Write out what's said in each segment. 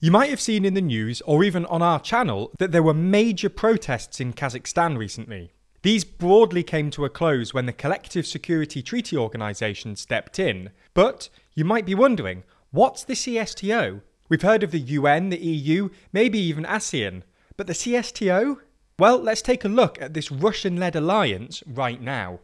You might have seen in the news or even on our channel that there were major protests in Kazakhstan recently. These broadly came to a close when the Collective Security Treaty Organisation stepped in. But you might be wondering, what's the CSTO? We've heard of the UN, the EU, maybe even ASEAN. But the CSTO? Well, let's take a look at this Russian led alliance right now.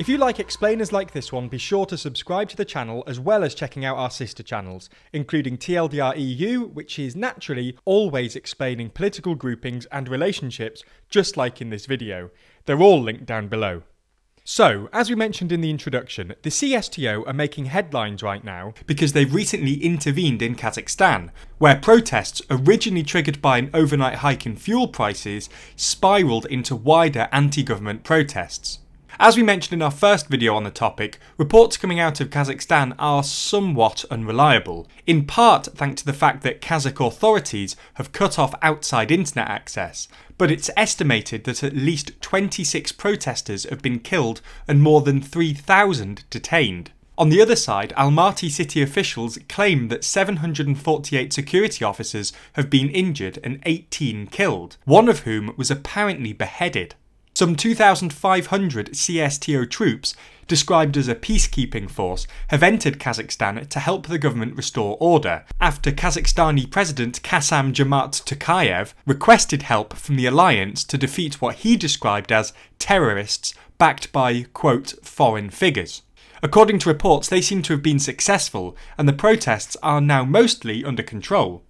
If you like explainers like this one, be sure to subscribe to the channel as well as checking out our sister channels, including TLDR EU, which is naturally always explaining political groupings and relationships, just like in this video. They're all linked down below. So, as we mentioned in the introduction, the CSTO are making headlines right now because they've recently intervened in Kazakhstan, where protests, originally triggered by an overnight hike in fuel prices, spiralled into wider anti government protests. As we mentioned in our first video on the topic, reports coming out of Kazakhstan are somewhat unreliable, in part thanks to the fact that Kazakh authorities have cut off outside internet access, but it's estimated that at least 26 protesters have been killed and more than 3,000 detained. On the other side, Almaty city officials claim that 748 security officers have been injured and 18 killed, one of whom was apparently beheaded. Some 2,500 CSTO troops, described as a peacekeeping force, have entered Kazakhstan to help the government restore order after Kazakhstani President Kassam Jamat Tokayev requested help from the alliance to defeat what he described as terrorists backed by, quote, foreign figures. According to reports, they seem to have been successful, and the protests are now mostly under control.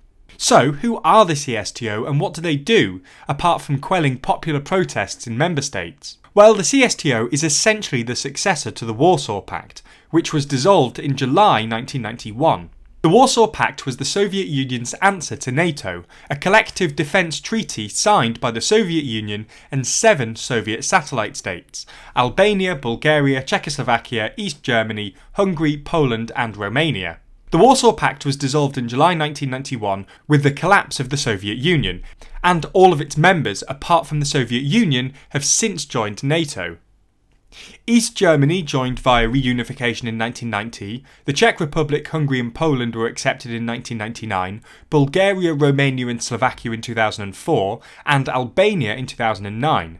So, who are the CSTO and what do they do, apart from quelling popular protests in member states? Well, the CSTO is essentially the successor to the Warsaw Pact, which was dissolved in July 1991. The Warsaw Pact was the Soviet Union's answer to NATO, a collective defence treaty signed by the Soviet Union and seven Soviet satellite states Albania, Bulgaria, Czechoslovakia, East Germany, Hungary, Poland, and Romania. The Warsaw Pact was dissolved in July 1991 with the collapse of the Soviet Union, and all of its members, apart from the Soviet Union, have since joined NATO. East Germany joined via reunification in 1990, the Czech Republic, Hungary, and Poland were accepted in 1999, Bulgaria, Romania, and Slovakia in 2004, and Albania in 2009.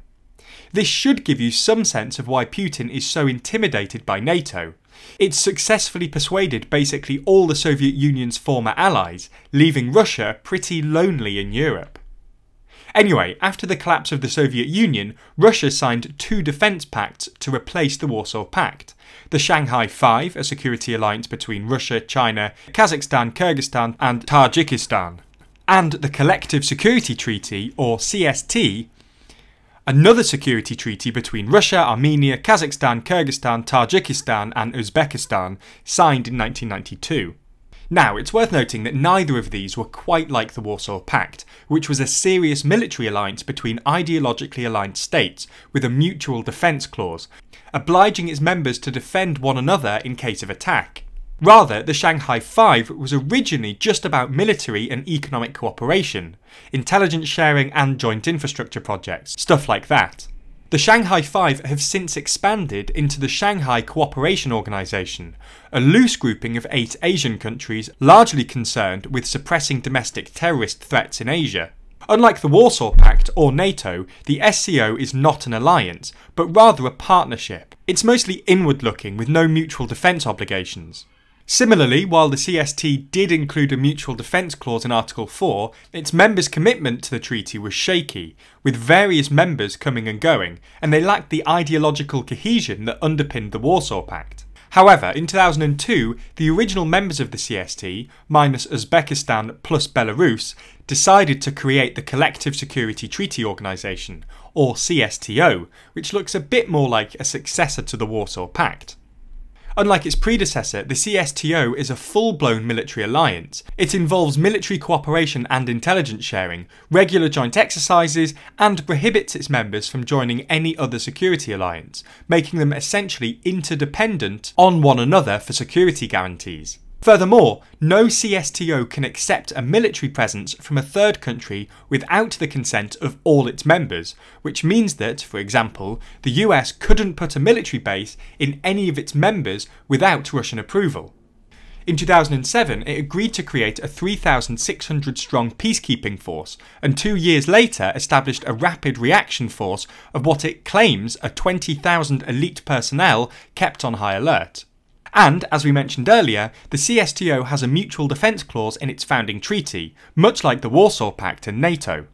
This should give you some sense of why Putin is so intimidated by NATO. It successfully persuaded basically all the Soviet Union's former allies, leaving Russia pretty lonely in Europe. Anyway, after the collapse of the Soviet Union, Russia signed two defence pacts to replace the Warsaw Pact. The Shanghai Five, a security alliance between Russia, China, Kazakhstan, Kyrgyzstan, and Tajikistan. And the Collective Security Treaty, or CST, another security treaty between Russia, Armenia, Kazakhstan, Kyrgyzstan, Tajikistan, and Uzbekistan, signed in 1992. Now, it's worth noting that neither of these were quite like the Warsaw Pact, which was a serious military alliance between ideologically aligned states with a mutual defence clause, obliging its members to defend one another in case of attack. Rather, the Shanghai Five was originally just about military and economic cooperation, intelligence sharing and joint infrastructure projects, stuff like that. The Shanghai Five have since expanded into the Shanghai Cooperation Organization, a loose grouping of eight Asian countries largely concerned with suppressing domestic terrorist threats in Asia. Unlike the Warsaw Pact or NATO, the SCO is not an alliance, but rather a partnership. It's mostly inward looking with no mutual defence obligations. Similarly, while the CST did include a mutual defence clause in Article 4, its members' commitment to the treaty was shaky, with various members coming and going, and they lacked the ideological cohesion that underpinned the Warsaw Pact. However, in 2002, the original members of the CST, minus Uzbekistan plus Belarus, decided to create the Collective Security Treaty Organisation, or CSTO, which looks a bit more like a successor to the Warsaw Pact. Unlike its predecessor, the CSTO is a full-blown military alliance. It involves military cooperation and intelligence sharing, regular joint exercises, and prohibits its members from joining any other security alliance, making them essentially interdependent on one another for security guarantees. Furthermore, no CSTO can accept a military presence from a third country without the consent of all its members, which means that, for example, the US couldn't put a military base in any of its members without Russian approval. In 2007, it agreed to create a 3,600 strong peacekeeping force, and two years later established a rapid reaction force of what it claims are 20,000 elite personnel kept on high alert. And, as we mentioned earlier, the CSTO has a mutual defence clause in its founding treaty, much like the Warsaw Pact and NATO.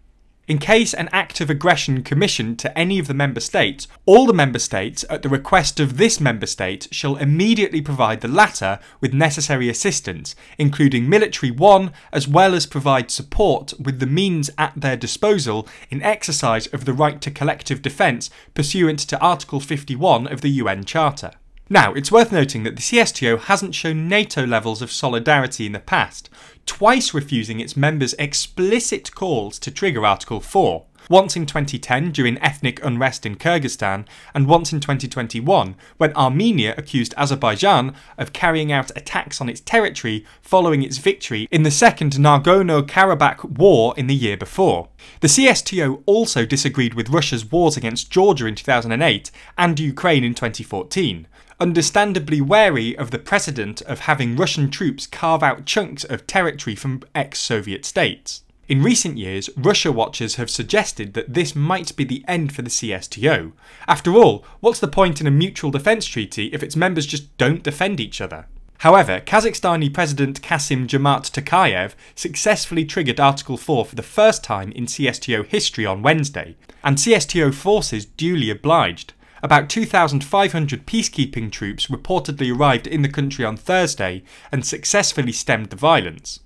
In case an act of aggression commissioned to any of the member states, all the member states, at the request of this member state, shall immediately provide the latter with necessary assistance, including military one, as well as provide support with the means at their disposal in exercise of the right to collective defence pursuant to Article 51 of the UN Charter. Now, it's worth noting that the CSTO hasn't shown NATO levels of solidarity in the past, twice refusing its members explicit calls to trigger Article 4 once in 2010 during ethnic unrest in Kyrgyzstan, and once in 2021 when Armenia accused Azerbaijan of carrying out attacks on its territory following its victory in the Second Nagorno-Karabakh War in the year before. The CSTO also disagreed with Russia's wars against Georgia in 2008 and Ukraine in 2014, understandably wary of the precedent of having Russian troops carve out chunks of territory from ex Soviet states. In recent years, Russia watchers have suggested that this might be the end for the CSTO. After all, what's the point in a mutual defence treaty if its members just don't defend each other? However, Kazakhstani President Kasim Jamat Tokayev successfully triggered Article 4 for the first time in CSTO history on Wednesday, and CSTO forces duly obliged. About 2,500 peacekeeping troops reportedly arrived in the country on Thursday and successfully stemmed the violence.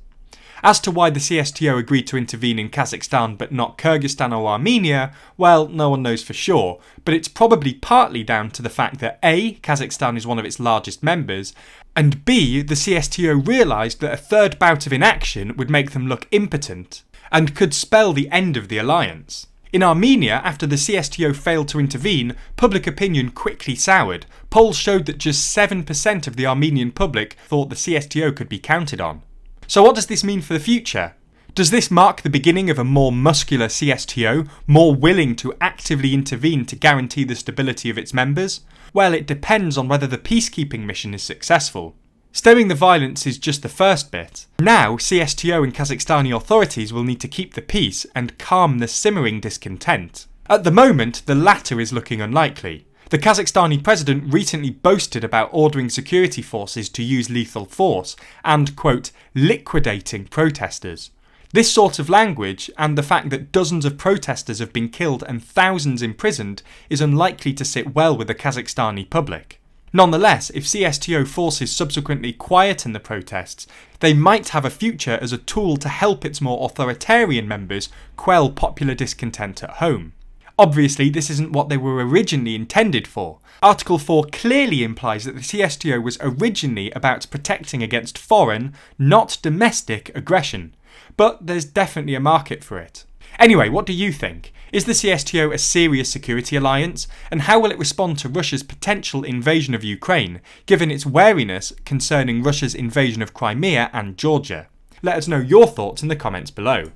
As to why the CSTO agreed to intervene in Kazakhstan but not Kyrgyzstan or Armenia, well, no one knows for sure, but it's probably partly down to the fact that A, Kazakhstan is one of its largest members, and B, the CSTO realised that a third bout of inaction would make them look impotent and could spell the end of the alliance. In Armenia, after the CSTO failed to intervene, public opinion quickly soured. Polls showed that just 7% of the Armenian public thought the CSTO could be counted on. So what does this mean for the future? Does this mark the beginning of a more muscular CSTO, more willing to actively intervene to guarantee the stability of its members? Well, it depends on whether the peacekeeping mission is successful. Stemming the violence is just the first bit. Now, CSTO and Kazakhstani authorities will need to keep the peace and calm the simmering discontent. At the moment, the latter is looking unlikely. The Kazakhstani president recently boasted about ordering security forces to use lethal force and, quote, liquidating protesters. This sort of language, and the fact that dozens of protesters have been killed and thousands imprisoned, is unlikely to sit well with the Kazakhstani public. Nonetheless, if CSTO forces subsequently quieten the protests, they might have a future as a tool to help its more authoritarian members quell popular discontent at home. Obviously, this isn't what they were originally intended for. Article 4 clearly implies that the CSTO was originally about protecting against foreign, not domestic, aggression. But there's definitely a market for it. Anyway, what do you think? Is the CSTO a serious security alliance? And how will it respond to Russia's potential invasion of Ukraine, given its wariness concerning Russia's invasion of Crimea and Georgia? Let us know your thoughts in the comments below.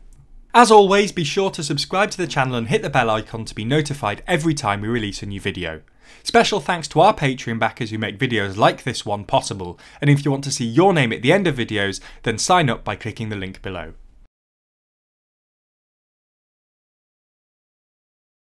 As always, be sure to subscribe to the channel and hit the bell icon to be notified every time we release a new video. Special thanks to our Patreon backers who make videos like this one possible, and if you want to see your name at the end of videos, then sign up by clicking the link below.